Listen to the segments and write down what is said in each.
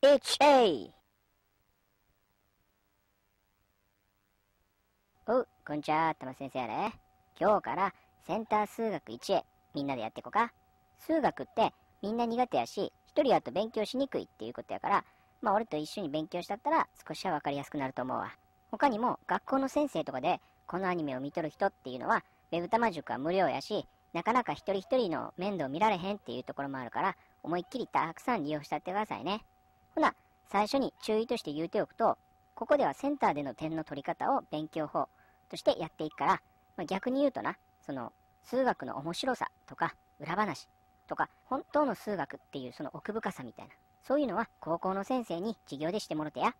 HA おう、こんにちは、たま先生やれ。今日からセンター数学1へみんなでやっていこうか。数学ってみんな苦手やし、一人やと勉強しにくいっていうことやから、まあ俺と一緒に勉強したったら少しはわかりやすくなると思うわ。他にも学校の先生とかでこのアニメを見とる人っていうのは、ウェブ玉塾は無料やし、なかなか一人一人の面倒見られへんっていうところもあるから、思いっきりたくさん利用しちゃってくださいね。ほな、最初に注意として言うておくと、ここではセンターでの点の取り方を勉強法としてやっていくから、まあ、逆に言うとな、その、数学の面白さとか、裏話とか、本当の数学っていうその奥深さみたいな、そういうのは高校の先生に授業でしてもろてや。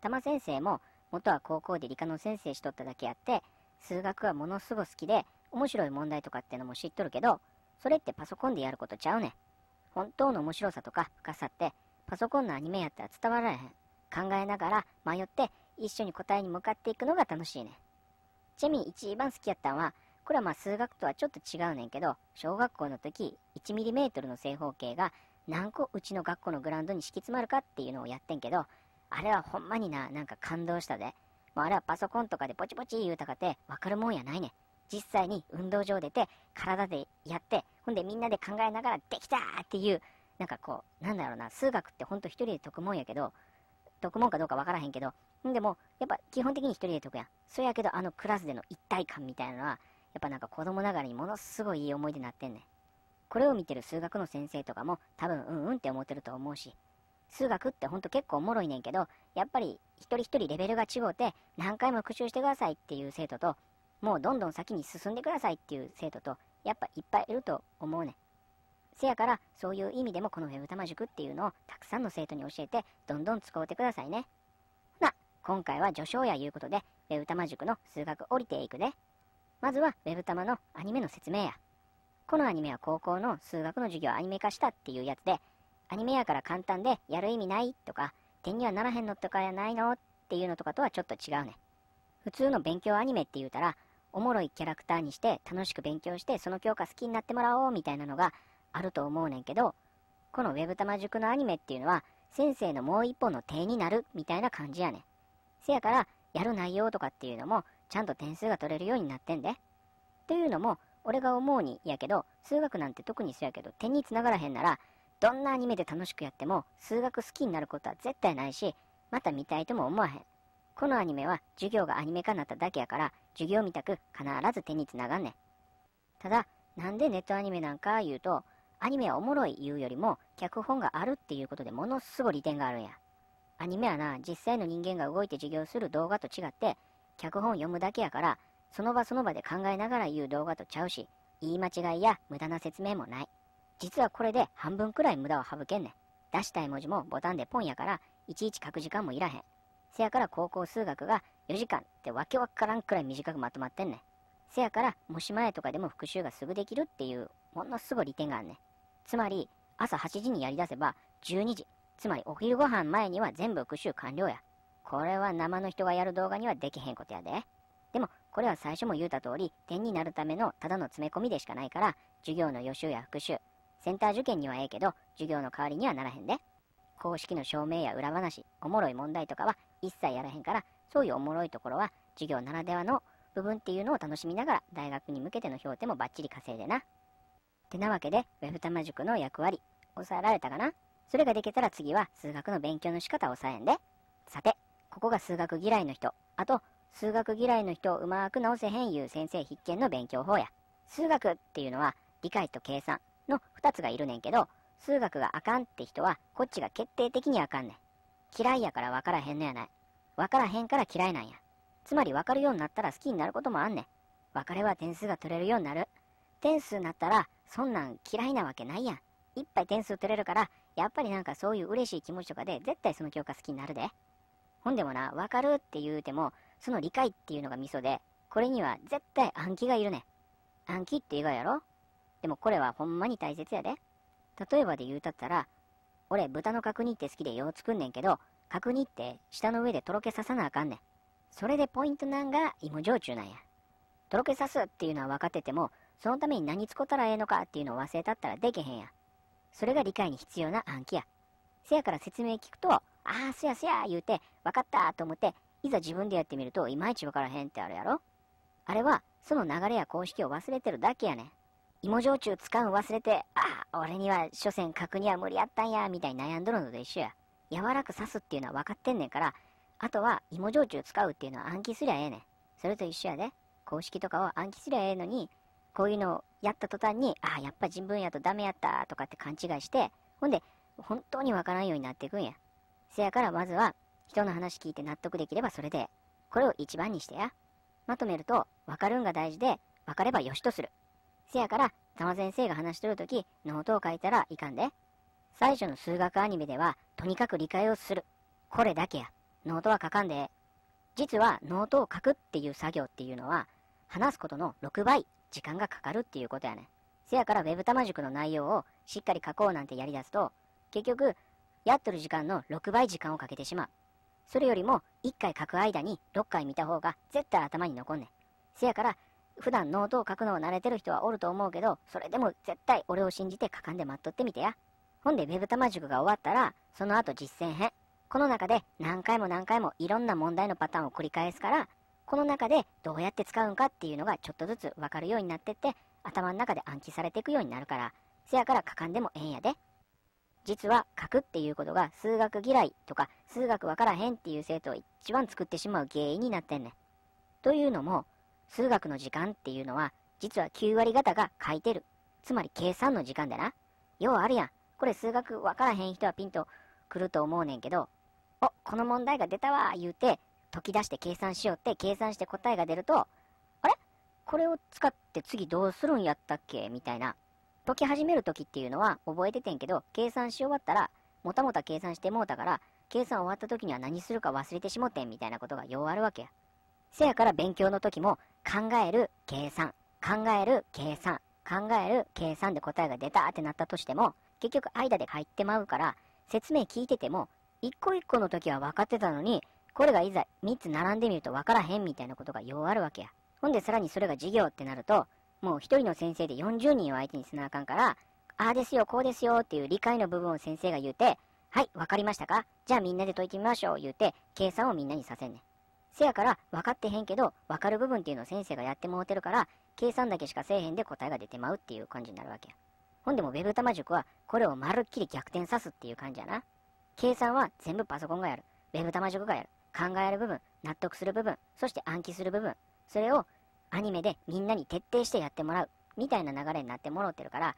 玉先生も、元は高校で理科の先生しとっただけあって、数学はものすご好きで、面白い問題とかってのも知っとるけど、それってパソコンでやることちゃうねん。本当の面白さとか深さってパソコンのアニメやったら伝わられへん。考えながら迷って一緒に答えに向かっていくのが楽しいね。ジェミに一番好きやったんは、これはまあ数学とはちょっと違うねんけど、小学校の時、1mm の正方形が何個うちの学校のグラウンドに敷き詰まるかっていうのをやってんけど、あれはほんまにな、なんか感動したで。もうあれはパソコンとかでポチポチ言うたかてわかるもんやないねん。実際に運動場出て、体でやって、ほんでみんなで考えながら、できたっていう、なんかこう、なんだろうな、数学ってほんと一人で解くもんやけど、解くもんかどうかわからへんけど、んでも、やっぱ基本的に一人で解くやん。そやけど、あのクラスでの一体感みたいなのは、やっぱなんか子供ながらにものすごいいい思い出になってんねん。これを見てる数学の先生とかも多分うんうんって思ってると思うし、数学ってほんと結構おもろいねんけど、やっぱり一人一人レベルが違うて何回も復習してくださいっていう生徒ともうどんどん先に進んでくださいっていう生徒と、やっぱいっぱいいると思うねん。せやから、そういう意味でもこの web 玉塾っていうのをたくさんの生徒に教えて、どんどん使うてくださいね。な、今回は序章やいうことで、web 玉塾の数学降りていくね。まずは web 玉のアニメの説明や。このアニメは高校の数学の授業をアニメ化したっていうやつで、アニメやから簡単でやる意味ないとか、点にはならへんのとかやないのっていうのとかとはちょっと違うね。普通の勉強アニメって言うたら、おもろいキャラクターにして楽しく勉強してその教科好きになってもらおうみたいなのがあると思うねんけどこのウェブ玉塾のアニメっていうのは先生のもう一本の手になるみたいな感じやねんせやからやる内容とかっていうのもちゃんと点数が取れるようになってんでというのも俺が思うにやけど数学なんて特にそうやけど点につながらへんならどんなアニメで楽しくやっても数学好きになることは絶対ないしまた見たいとも思わへんこのアニメは授業がアニメ化になっただけやから授業みたく必ず手につながんねん。ただ、なんでネットアニメなんか言うと、アニメはおもろい言うよりも、脚本があるっていうことでものすごい利点があるんや。アニメはな、実際の人間が動いて授業する動画と違って、脚本読むだけやから、その場その場で考えながら言う動画とちゃうし、言い間違いや無駄な説明もない。実はこれで半分くらい無駄を省けんねん。出したい文字もボタンでポンやから、いちいち書く時間もいらへん。せやから高校数学が4時間ってわけわからんくらい短くまとまってんねん。せやから、模試前とかでも復習がすぐできるっていう、ものすごい利点があんねん。つまり、朝8時にやり出せば、12時、つまりお昼ご飯前には全部復習完了や。これは生の人がやる動画にはできへんことやで。でも、これは最初も言うた通り、点になるためのただの詰め込みでしかないから、授業の予習や復習、センター受験にはええけど、授業の代わりにはならへんで。公式の証明や裏話、おもろい問題とかは一切やらへんから、そういうおもろいところは授業ならではの部分っていうのを楽しみながら大学に向けての評定もバッチリ稼いでな。ってなわけで、ウェブ玉塾の役割、抑えられたかなそれができたら次は数学の勉強の仕方を抑えんで。さて、ここが数学嫌いの人、あと、数学嫌いの人をうまく直せへんいう先生必見の勉強法や。数学っていうのは理解と計算の2つがいるねんけど、数学があかんって人は、こっちが決定的にあかんねん。嫌いやから分からへんのやない。分からへんから嫌いなんや。つまり分かるようになったら好きになることもあんねん。別れは点数が取れるようになる。点数になったら、そんなん嫌いなわけないやん。いっぱい点数取れるから、やっぱりなんかそういう嬉しい気持ちとかで、絶対その教科好きになるで。ほんでもな、分かるって言うても、その理解っていうのがミソで、これには絶対暗記がいるねん。暗記って以外やろでもこれはほんまに大切やで。例えばで言うたったら、俺豚の角煮って好きでよう作んねんけど、角煮って舌の上でとろけささなあかんねん。それでポイントなんが芋焼酎なんや。とろけさすっていうのは分かってても、そのために何作ったらええのかっていうのを忘れたったらでけへんや。それが理解に必要な暗記や。せやから説明聞くと、ああ、すやすや言うて、分かったと思って、いざ自分でやってみると、いまいち分からへんってあるやろあれは、その流れや公式を忘れてるだけやねん。芋焼酎使うん忘れて、ああ、俺には所詮角には無理やったんや、みたいに悩んどるのと一緒や。柔らく刺すっていうのは分かってんねんから、あとは芋焼酎使うっていうのは暗記すりゃええねん。それと一緒やで、公式とかを暗記すりゃええのに、こういうのをやった途端に、ああ、やっぱ自分やとダメやったとかって勘違いして、ほんで、本当にわからんようになっていくんや。せやからまずは、人の話聞いて納得できればそれで、これを一番にしてや。まとめると、わかるんが大事で、わかればよしとする。せやから、玉先生が話しとるとき、ノートを書いたらいかんで。最初の数学アニメでは、とにかく理解をする。これだけや。ノートは書かんで。実は、ノートを書くっていう作業っていうのは、話すことの6倍、時間がかかるっていうことやね。せやから、ウェブ玉塾の内容をしっかり書こうなんてやり出すと、結局、やっとる時間の6倍時間をかけてしまう。それよりも、1回書く間に6回見た方が絶対頭に残んねん。せやから、普段ノートを書くのを慣れてる人はおると思うけど、それでも絶対俺を信じて書かんで待っとってみてや。ほんで、ウェブ玉塾が終わったら、その後実践編。この中で何回も何回もいろんな問題のパターンを繰り返すから、この中でどうやって使うんかっていうのがちょっとずつわかるようになってって、頭の中で暗記されていくようになるから、せやから書かんでもええんやで。実は書くっていうことが数学嫌いとか数学わからへんっていう生徒を一番作ってしまう原因になってんねん。というのも、数学の時間っていうのは、実は9割方が書いてる。つまり計算の時間だな。ようあるやん。これ数学わからへん人はピンとくると思うねんけど、お、この問題が出たわ、言うて、解き出して計算しようって計算して答えが出ると、あれこれを使って次どうするんやったっけみたいな。解き始める時っていうのは覚えててんけど、計算し終わったら、もたもた計算してもうたから、計算終わった時には何するか忘れてしもてんみたいなことがようあるわけや。せやから勉強の時も考える計算、考える計算、考える計算で答えが出たってなったとしても、結局間で入ってまうから、説明聞いてても、一個一個の時は分かってたのに、これがいざ3つ並んでみると分からへんみたいなことがようあるわけや。ほんでさらにそれが授業ってなると、もう一人の先生で40人を相手にすなあかんから、ああですよ、こうですよっていう理解の部分を先生が言うて、はい、分かりましたかじゃあみんなで解いてみましょう言うて、計算をみんなにさせんねん。せやから、分かってへんけど、分かる部分っていうのを先生がやってもうてるから、計算だけしかせえへんで答えが出てまうっていう感じになるわけや。ほんでも Web 玉塾は、これをまるっきり逆転さすっていう感じやな。計算は全部パソコンがやる。Web 玉塾がやる。考える部分、納得する部分、そして暗記する部分、それをアニメでみんなに徹底してやってもらう。みたいな流れになってもろってるから、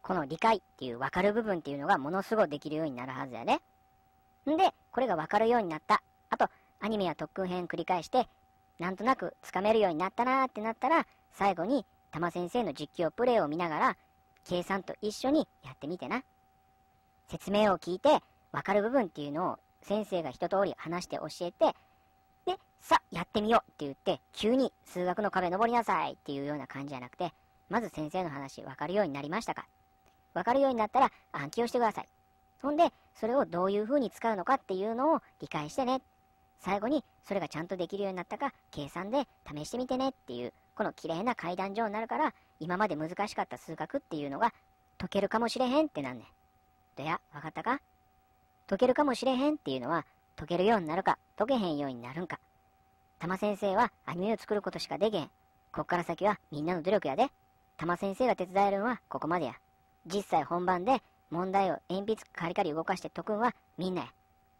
この理解っていう分かる部分っていうのがものすごいできるようになるはずやで、ね。んで、これが分かるようになった。あと、アニメや特訓編繰り返して、なんとなくつかめるようになったなーってなったら、最後に多摩先生の実況プレイを見ながら、計算と一緒にやってみてな。説明を聞いて、わかる部分っていうのを先生が一通り話して教えて、で、さ、やってみようって言って、急に数学の壁登りなさいっていうような感じじゃなくて、まず先生の話わかるようになりましたかわかるようになったら暗記をしてください。ほんで、それをどういうふうに使うのかっていうのを理解してねっ最後にそれがちゃんとできるようになったか計算で試してみてねっていうこの綺麗な階段状になるから今まで難しかった数学っていうのが解けるかもしれへんってなんねん。どや、わかったか解けるかもしれへんっていうのは解けるようになるか解けへんようになるんか。玉先生はアニメを作ることしかでけへん。こっから先はみんなの努力やで。玉先生が手伝えるんはここまでや。実際本番で問題を鉛筆カリカリ動かして解くんはみんなや。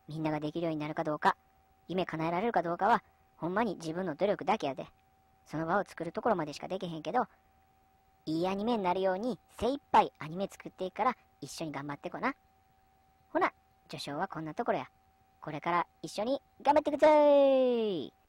みんなができるようになるかどうか夢叶えられるかどうかは、ほんまに自分の努力だけやで。その場を作るところまでしかできへんけど、いいアニメになるように精一杯アニメ作っていくから一緒に頑張ってこな。ほな、序章はこんなところや。これから一緒に頑張ってくぜー